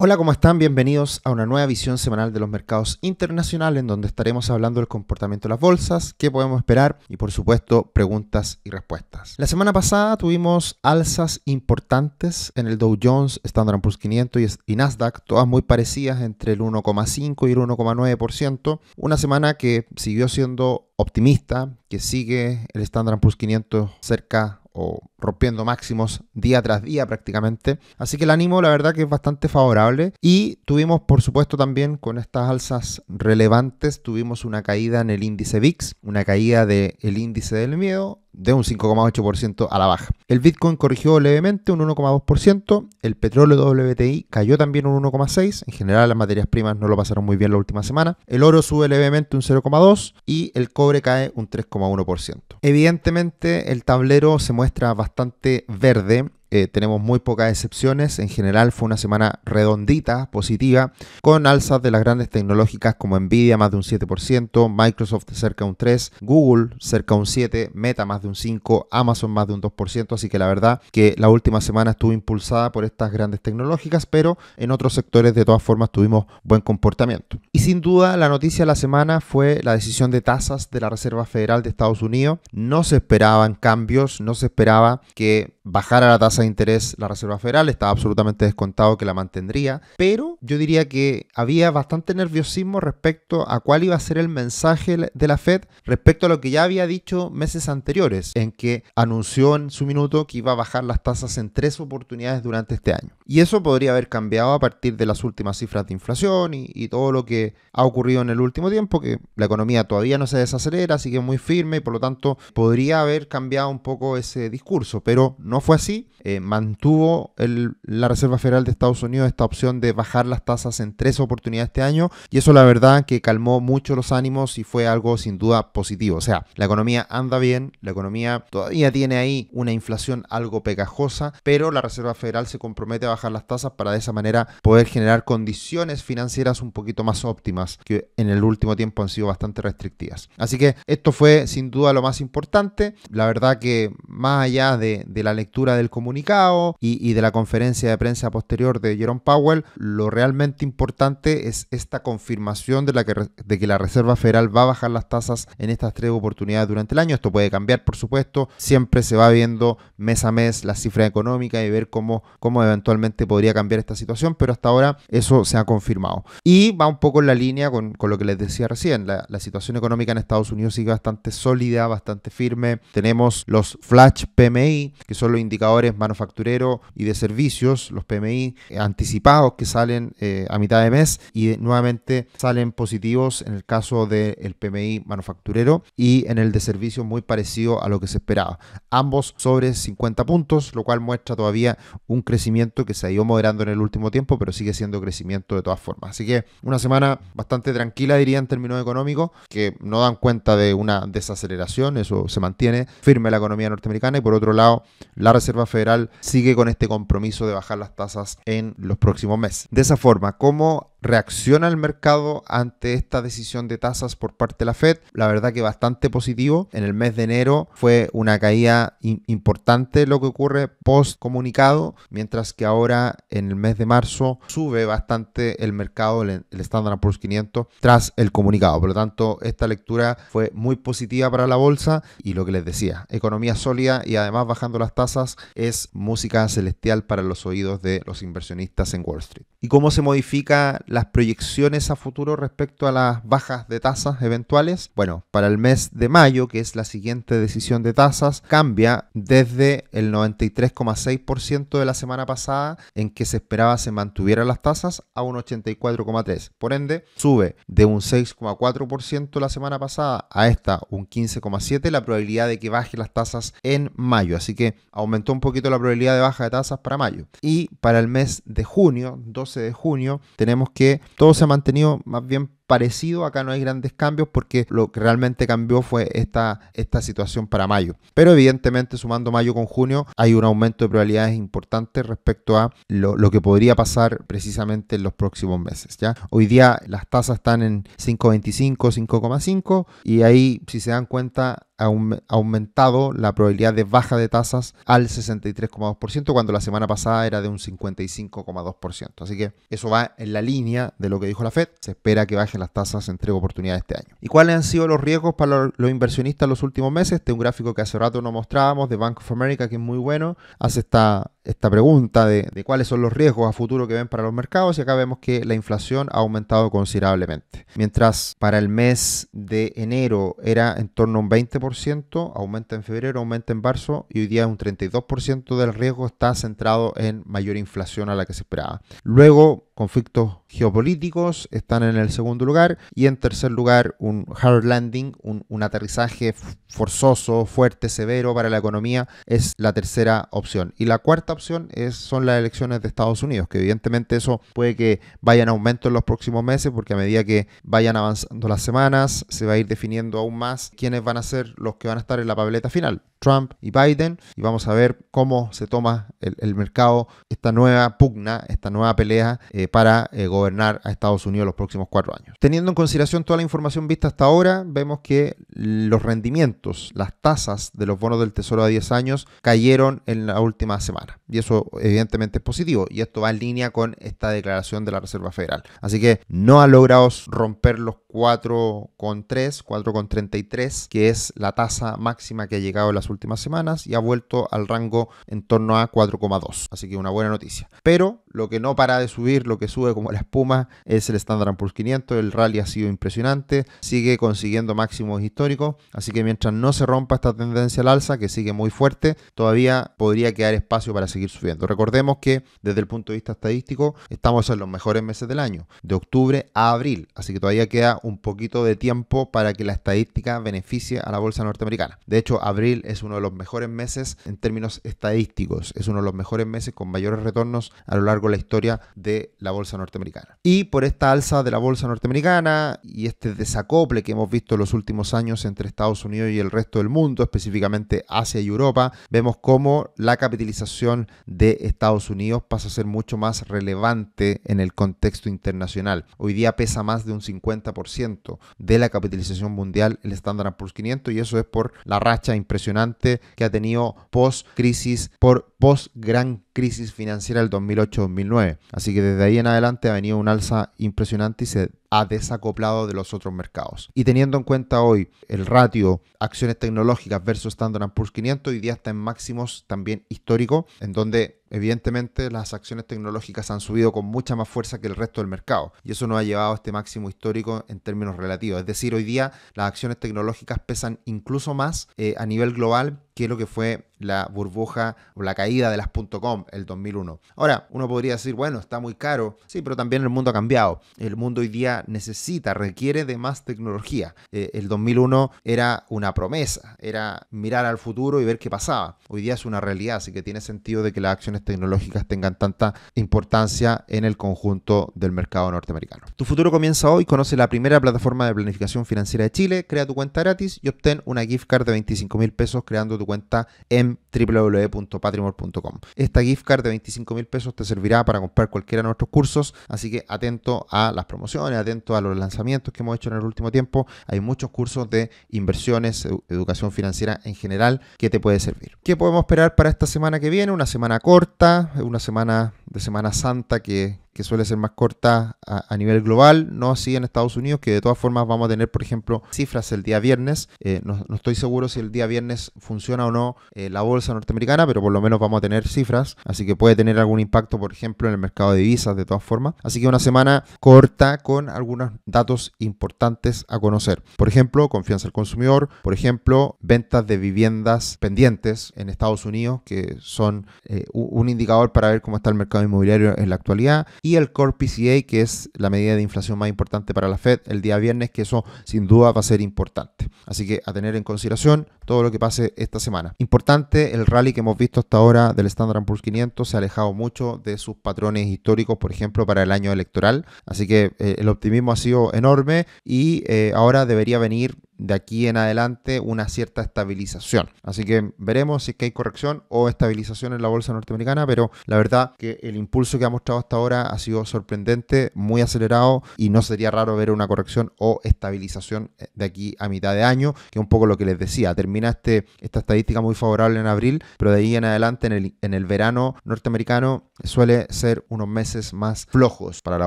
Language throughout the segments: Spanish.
Hola, ¿cómo están? Bienvenidos a una nueva visión semanal de los mercados internacionales en donde estaremos hablando del comportamiento de las bolsas, qué podemos esperar y por supuesto preguntas y respuestas. La semana pasada tuvimos alzas importantes en el Dow Jones, Standard Poor's 500 y Nasdaq, todas muy parecidas entre el 1,5 y el 1,9%, una semana que siguió siendo optimista, que sigue el Standard Poor's 500 cerca o rompiendo máximos día tras día prácticamente. Así que el ánimo la verdad que es bastante favorable y tuvimos por supuesto también con estas alzas relevantes tuvimos una caída en el índice VIX, una caída del el índice del miedo de un 5,8% a la baja. El Bitcoin corrigió levemente un 1,2%, el petróleo WTI cayó también un 1,6%, en general las materias primas no lo pasaron muy bien la última semana, el oro sube levemente un 0,2% y el cobre cae un 3,1%. Evidentemente el tablero se muestra bastante verde eh, tenemos muy pocas excepciones. En general fue una semana redondita, positiva, con alzas de las grandes tecnológicas como Nvidia más de un 7%, Microsoft cerca de un 3%, Google cerca de un 7%, Meta más de un 5%, Amazon más de un 2%. Así que la verdad que la última semana estuvo impulsada por estas grandes tecnológicas, pero en otros sectores de todas formas tuvimos buen comportamiento. Y sin duda la noticia de la semana fue la decisión de tasas de la Reserva Federal de Estados Unidos. No se esperaban cambios, no se esperaba que bajara la tasa de interés la Reserva Federal, estaba absolutamente descontado que la mantendría, pero yo diría que había bastante nerviosismo respecto a cuál iba a ser el mensaje de la Fed respecto a lo que ya había dicho meses anteriores, en que anunció en su minuto que iba a bajar las tasas en tres oportunidades durante este año. Y eso podría haber cambiado a partir de las últimas cifras de inflación y, todo lo que ha ocurrido en el último tiempo, que la economía todavía no se desacelera, sigue muy firme y por lo tanto podría haber cambiado un poco ese discurso, pero no fue así. Eh, mantuvo la Reserva Federal de Estados Unidos esta opción de bajar las tasas en tres oportunidades este año y eso la verdad que calmó mucho los ánimos y fue algo sin duda positivo. O sea, la economía anda bien, la economía todavía tiene ahí una inflación algo pegajosa, pero la Reserva Federal se compromete a bajar las tasas para de esa manera poder generar condiciones financieras un poquito más óptimas que en el último tiempo han sido bastante restrictivas. Así que esto fue sin duda lo más importante. La verdad que más allá de, la lectura del comunicado y, de la conferencia de prensa posterior de Jerome Powell, lo realmente importante es esta confirmación de, la que, de que la Reserva Federal va a bajar las tasas en estas tres oportunidades durante el año. Esto puede cambiar, por supuesto. Siempre se va viendo mes a mes la cifra económica y ver cómo, cómo eventualmente podría cambiar esta situación, pero hasta ahora eso se ha confirmado. Y va un poco en la línea con, lo que les decía recién, la, situación económica en Estados Unidos sigue bastante sólida, bastante firme. Tenemos los flash PMI, que son los indicadores manufacturero y de servicios, los PMI anticipados que salen eh, a mitad de mes y nuevamente salen positivos en el caso del PMI manufacturero y en el de servicios muy parecido a lo que se esperaba. Ambos sobre 50 puntos, lo cual muestra todavía un crecimiento que se ha ido moderando en el último tiempo, pero sigue siendo crecimiento de todas formas. Así que una semana bastante tranquila, diría, en términos económicos, que no dan cuenta de una desaceleración, eso se mantiene firme la economía norteamericana y por otro lado, la Reserva Federal sigue con este compromiso de bajar las tasas en los próximos meses. De esa forma, ¿cómo reacciona el mercado ante esta decisión de tasas por parte de la Fed. La verdad que bastante positivo. En el mes de enero fue una caída importante lo que ocurre post comunicado, mientras que ahora en el mes de marzo sube bastante el mercado, el Standard Poor's 500, tras el comunicado. Por lo tanto, esta lectura fue muy positiva para la bolsa y lo que les decía, economía sólida y además bajando las tasas es música celestial para los oídos de los inversionistas en Wall Street. ¿Y cómo se modifica las proyecciones a futuro respecto a las bajas de tasas eventuales? Bueno, para el mes de mayo, que es la siguiente decisión de tasas, cambia desde el 93,6% de la semana pasada en que se esperaba se mantuvieran las tasas a un 84,3%. Por ende, sube de un 6,4% la semana pasada a esta un 15,7% la probabilidad de que baje las tasas en mayo. Así que aumentó un poquito la probabilidad de baja de tasas para mayo. Y para el mes de junio, 12 de junio, tenemos que que todo se ha mantenido más bien parecido. Acá no hay grandes cambios porque lo que realmente cambió fue esta, esta situación para mayo. Pero evidentemente sumando mayo con junio hay un aumento de probabilidades importantes respecto a lo, que podría pasar precisamente en los próximos meses. ¿ya? Hoy día las tasas están en 5,25, 5,5 y ahí si se dan cuenta ha aumentado la probabilidad de baja de tasas al 63,2% cuando la semana pasada era de un 55,2%. Así que eso va en la línea de lo que dijo la Fed. Se espera que baje las tasas entre oportunidades este año. ¿Y cuáles han sido los riesgos para los inversionistas en los últimos meses? Este es un gráfico que hace rato nos mostrábamos de Bank of America, que es muy bueno. Hace esta, esta pregunta de, de cuáles son los riesgos a futuro que ven para los mercados y acá vemos que la inflación ha aumentado considerablemente. Mientras para el mes de enero era en torno a un 20%, aumenta en febrero, aumenta en marzo y hoy día un 32% del riesgo está centrado en mayor inflación a la que se esperaba. Luego, conflictos geopolíticos están en el segundo lugar y en tercer lugar un hard landing, un, aterrizaje forzoso, fuerte, severo para la economía es la tercera opción. Y la cuarta opción es, son las elecciones de Estados Unidos, que evidentemente eso puede que vaya en aumento en los próximos meses porque a medida que vayan avanzando las semanas se va a ir definiendo aún más quiénes van a ser los que van a estar en la papeleta final. Trump y Biden y vamos a ver cómo se toma el, mercado esta nueva pugna, esta nueva pelea eh, para eh, gobernar a Estados Unidos los próximos cuatro años. Teniendo en consideración toda la información vista hasta ahora, vemos que los rendimientos, las tasas de los bonos del Tesoro a 10 años cayeron en la última semana y eso evidentemente es positivo y esto va en línea con esta declaración de la Reserva Federal. Así que no ha logrado romper los 4,3, 4,33, que es la tasa máxima que ha llegado en las últimas semanas y ha vuelto al rango en torno a 4,2. Así que una buena noticia. Pero lo que no para de subir, lo que sube como la espuma, es el Standard Poor's 500. El rally ha sido impresionante, sigue consiguiendo máximos históricos. Así que mientras no se rompa esta tendencia al alza, que sigue muy fuerte, todavía podría quedar espacio para seguir subiendo. Recordemos que desde el punto de vista estadístico, estamos en los mejores meses del año, de octubre a abril. Así que todavía queda un poquito de tiempo para que la estadística beneficie a la bolsa norteamericana. De hecho, abril es uno de los mejores meses en términos estadísticos, es uno de los mejores meses con mayores retornos a lo largo la historia de la bolsa norteamericana. Y por esta alza de la bolsa norteamericana y este desacople que hemos visto en los últimos años entre Estados Unidos y el resto del mundo, específicamente Asia y Europa, vemos cómo la capitalización de Estados Unidos pasa a ser mucho más relevante en el contexto internacional. Hoy día pesa más de un 50% de la capitalización mundial el Standard Poor's 500 y eso es por la racha impresionante que ha tenido post crisis, por post gran crisis financiera del 2008 2009. Así que desde ahí en adelante ha venido un alza impresionante y se ha desacoplado de los otros mercados. Y teniendo en cuenta hoy el ratio acciones tecnológicas versus Standard Poor's 500, hoy día está en máximos también históricos, en donde evidentemente las acciones tecnológicas han subido con mucha más fuerza que el resto del mercado. Y eso nos ha llevado a este máximo histórico en términos relativos. Es decir, hoy día las acciones tecnológicas pesan incluso más eh, a nivel global que lo que fue la burbuja o la caída de las .com el 2001. Ahora, uno podría decir, bueno, está muy caro. Sí, pero también el mundo ha cambiado. El mundo hoy día necesita, requiere de más tecnología. Eh, el 2001 era una promesa, era mirar al futuro y ver qué pasaba. Hoy día es una realidad, así que tiene sentido de que las acciones tecnológicas tengan tanta importancia en el conjunto del mercado norteamericano. Tu futuro comienza hoy, conoce la primera plataforma de planificación financiera de Chile, crea tu cuenta gratis y obtén una gift card de 25 mil pesos creando tu cuenta en www.patrimor.com. Esta gift card de 25 mil pesos te servirá para comprar cualquiera de nuestros cursos, así que atento a las promociones, a los lanzamientos que hemos hecho en el último tiempo. Hay muchos cursos de inversiones, educación financiera en general, que te puede servir. ¿Qué podemos esperar para esta semana que viene? Una semana corta, una semana de Semana Santa que, que suele ser más corta a, nivel global, no así en Estados Unidos, que de todas formas vamos a tener, por ejemplo, cifras el día viernes. Eh, no, estoy seguro si el día viernes funciona o no eh, la bolsa norteamericana, pero por lo menos vamos a tener cifras, así que puede tener algún impacto, por ejemplo, en el mercado de divisas, de todas formas. Así que una semana corta con algunos datos importantes a conocer. Por ejemplo, confianza al consumidor, por ejemplo, ventas de viviendas pendientes en Estados Unidos, que son eh, un indicador para ver cómo está el mercado inmobiliario en la actualidad y el core PCA, que es la medida de inflación más importante para la Fed el día viernes, que eso sin duda va a ser importante. Así que a tener en consideración todo lo que pase esta semana. Importante el rally que hemos visto hasta ahora del Standard Poor's 500, se ha alejado mucho de sus patrones históricos, por ejemplo, para el año electoral. Así que eh, el optimismo ha sido enorme y eh, ahora debería venir de aquí en adelante una cierta estabilización. Así que veremos si es que hay corrección o estabilización en la bolsa norteamericana, pero la verdad que el impulso que ha mostrado hasta ahora ha sido sorprendente, muy acelerado y no sería raro ver una corrección o estabilización eh, de aquí a mitad de año, que es un poco lo que les decía. Termina este, esta estadística muy favorable en abril, pero de ahí en adelante en el, en el verano norteamericano suele ser unos meses más flojos para la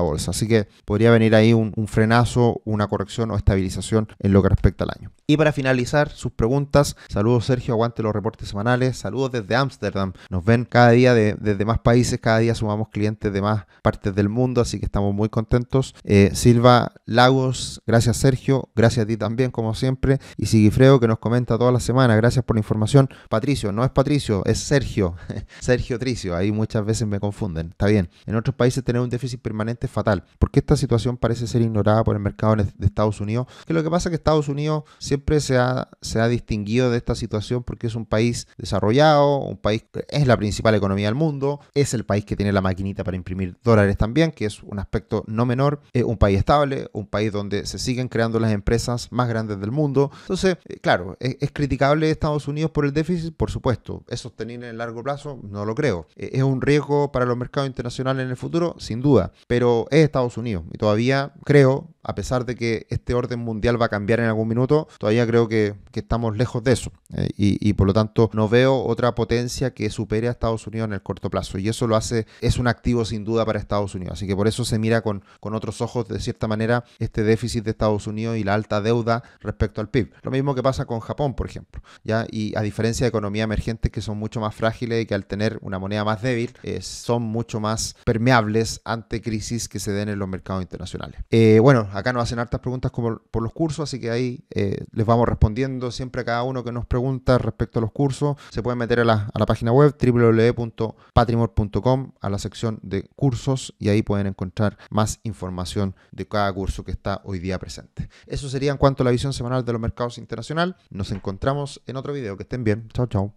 bolsa. Así que podría venir ahí un frenazo, una corrección o estabilización en lo que respecta al año. Y para finalizar sus preguntas, saludos Sergio, aguante los reportes semanales, saludos desde Ámsterdam. Nos ven cada día desde más países, cada día sumamos clientes de más partes del mundo, así que estamos muy contentos. Eh, Silva Lagos, gracias Sergio, gracias a ti también como siempre. Y Sigifreo que nos comenta todas las semanas, gracias por la información. Patricio, no es Patricio, es Sergio, Sergio Tricio, ahí muchas veces me confunden, está bien. En otros países tener un déficit permanente es fatal, porque esta situación parece ser ignorada por el mercado de Estados Unidos, que lo que pasa que Estados Unidos siempre se ha, se ha distinguido de esta situación porque es un país desarrollado, un país es la principal economía del mundo, es el país que tiene la maquinita para imprimir dólares también, que es un aspecto no menor, es un país estable, un país donde se siguen creando las empresas más grandes del mundo. Entonces, eh, claro, es, criticable Estados Unidos por el déficit, por supuesto, es sostenible en el largo plazo, no lo creo. Eh, es un riesgo para los mercados internacionales en el futuro, sin duda, pero es Estados Unidos y todavía creo a pesar de que este orden mundial va a cambiar en algún minuto, todavía creo que, estamos lejos de eso. Eh, y, por lo tanto, no veo otra potencia que supere a Estados Unidos en el corto plazo. Y eso lo hace, es un activo sin duda para Estados Unidos. Así que por eso se mira con, otros ojos, de cierta manera, este déficit de Estados Unidos y la alta deuda respecto al PIB. Lo mismo que pasa con Japón, por ejemplo. ¿ya? Y a diferencia de economías emergentes que son mucho más frágiles y que al tener una moneda más débil, eh, son mucho más permeables ante crisis que se den en los mercados internacionales. Eh, bueno, acá nos hacen hartas preguntas como por los cursos, así que ahí eh, les vamos respondiendo siempre a cada uno que nos pregunta respecto a los cursos. Se pueden meter a la, página web www.patrimor.com a la sección de cursos y ahí pueden encontrar más información de cada curso que está hoy día presente. Eso sería en cuanto a la visión semanal de los mercados internacional. Nos encontramos en otro video. Que estén bien. Chao, chao.